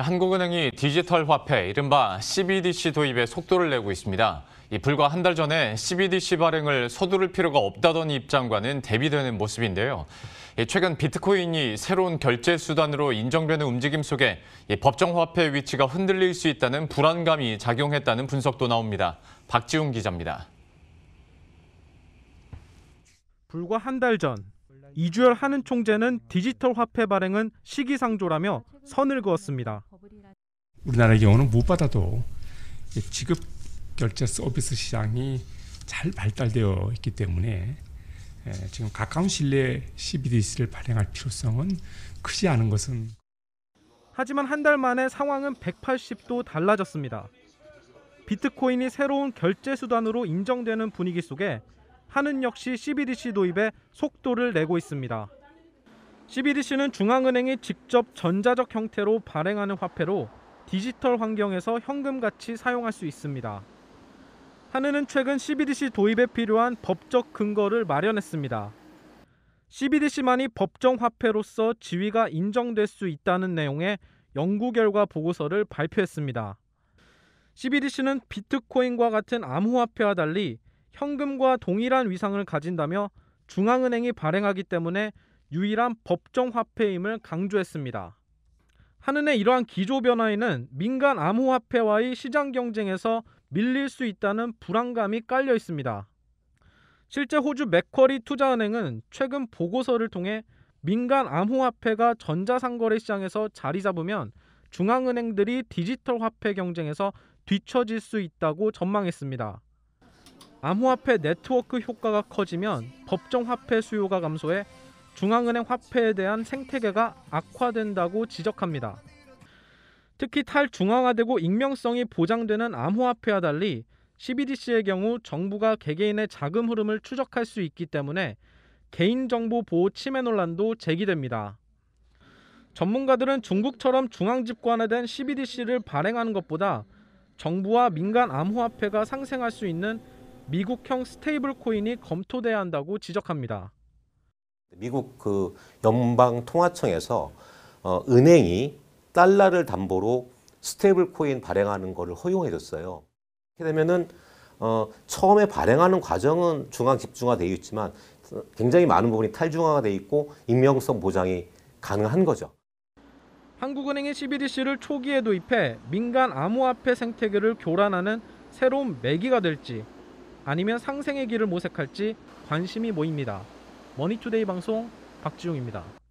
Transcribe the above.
한국은행이 디지털 화폐, 이른바 CBDC 도입에 속도를 내고 있습니다. 불과 한 달 전에 CBDC 발행을 서두를 필요가 없다던 입장과는 대비되는 모습인데요. 최근 비트코인이 새로운 결제 수단으로 인정되는 움직임 속에 법정 화폐 의 위치가 흔들릴 수 있다는 불안감이 작용했다는 분석도 나옵니다. 박지훈 기자입니다. 불과 한달전 이주열 한은 총재는 디지털 화폐 발행은 시기상조라며 선을 그었습니다. 우리나라의 경우는 무엇보다도 지급 결제 서비스 시장이 잘 발달되어 있기 때문에 예, 지금 가까운 실내 CBDC를 발행할 필요성은 크지 않은 것은 하지만 한 달 만에 상황은 180도 달라졌습니다. 비트코인이 새로운 결제 수단으로 인정되는 분위기 속에 한은 역시 CBDC 도입에 속도를 내고 있습니다. CBDC는 중앙은행이 직접 전자적 형태로 발행하는 화폐로 디지털 환경에서 현금같이 사용할 수 있습니다. 한은은 최근 CBDC 도입에 필요한 법적 근거를 마련했습니다. CBDC만이 법정 화폐로서 지위가 인정될 수 있다는 내용의 연구 결과 보고서를 발표했습니다. CBDC는 비트코인과 같은 암호화폐와 달리 현금과 동일한 위상을 가진다며 중앙은행이 발행하기 때문에 유일한 법정 화폐임을 강조했습니다. 한은의 이러한 기조 변화에는 민간 암호화폐와의 시장 경쟁에서 밀릴 수 있다는 불안감이 깔려 있습니다. 실제 호주 맥쿼리 투자은행은 최근 보고서를 통해 민간 암호화폐가 전자상거래 시장에서 자리 잡으면 중앙은행들이 디지털 화폐 경쟁에서 뒤처질 수 있다고 전망했습니다. 암호화폐 네트워크 효과가 커지면 법정 화폐 수요가 감소해 중앙은행 화폐에 대한 생태계가 악화된다고 지적합니다. 특히 탈중앙화되고 익명성이 보장되는 암호화폐와 달리 CBDC의 경우 정부가 개개인의 자금 흐름을 추적할 수 있기 때문에 개인정보 보호 침해 논란도 제기됩니다. 전문가들은 중국처럼 중앙집권에 된 CBDC를 발행하는 것보다 정부와 민간 암호화폐가 상생할 수 있는 미국형 스테이블 코인이 검토돼야 한다고 지적합니다. 미국 그 연방 통화청에서 어, 은행이 달러를 담보로 스테이블 코인 발행하는 것을 허용해 줬어요. 이렇게 되면은 어, 처음에 발행하는 과정은 중앙 집중화되어 있지만 굉장히 많은 부분이 탈중화가 되 있고 익명성 보장이 가능한 거죠. 한국은행이 CBDC를 초기에 도입해 민간 암호화폐 생태계를 교란하는 새로운 매기가 될지 아니면 상생의 길을 모색할지 관심이 모입니다. 머니투데이 방송 박지용입니다.